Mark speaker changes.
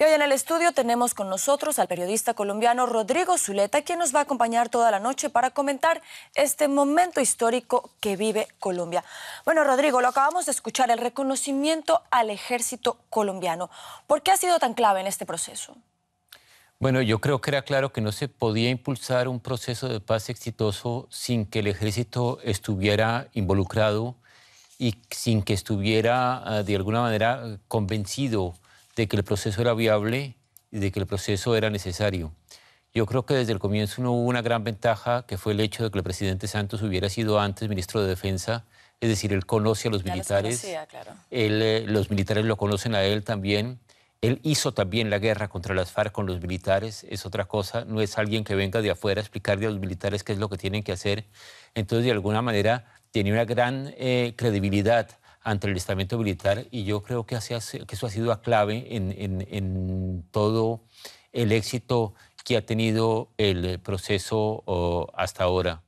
Speaker 1: Y hoy en el estudio tenemos con nosotros al periodista colombiano Rodrigo Zuleta, quien nos va a acompañar toda la noche para comentar este momento histórico que vive Colombia. Bueno, Rodrigo, lo acabamos de escuchar, el reconocimiento al ejército colombiano. ¿Por qué ha sido tan clave en este proceso?
Speaker 2: Bueno, yo creo que era claro que no se podía impulsar un proceso de paz exitoso sin que el ejército estuviera involucrado y sin que estuviera ah, de alguna manera convencido de que el proceso era viable y de que el proceso era necesario. Yo creo que desde el comienzo no hubo una gran ventaja, que fue el hecho de que el presidente Santos hubiera sido antes ministro de Defensa, es decir, él conoce a los militares, eh, los militares lo conocen a él también, él hizo también la guerra contra las FARC con los militares, es otra cosa, no es alguien que venga de afuera a explicarle a los militares qué es lo que tienen que hacer, entonces de alguna manera tiene una gran eh, credibilidad ante el estamento militar y yo creo que, eso ha sido la clave en, todo el éxito que ha tenido el proceso oh, hasta ahora.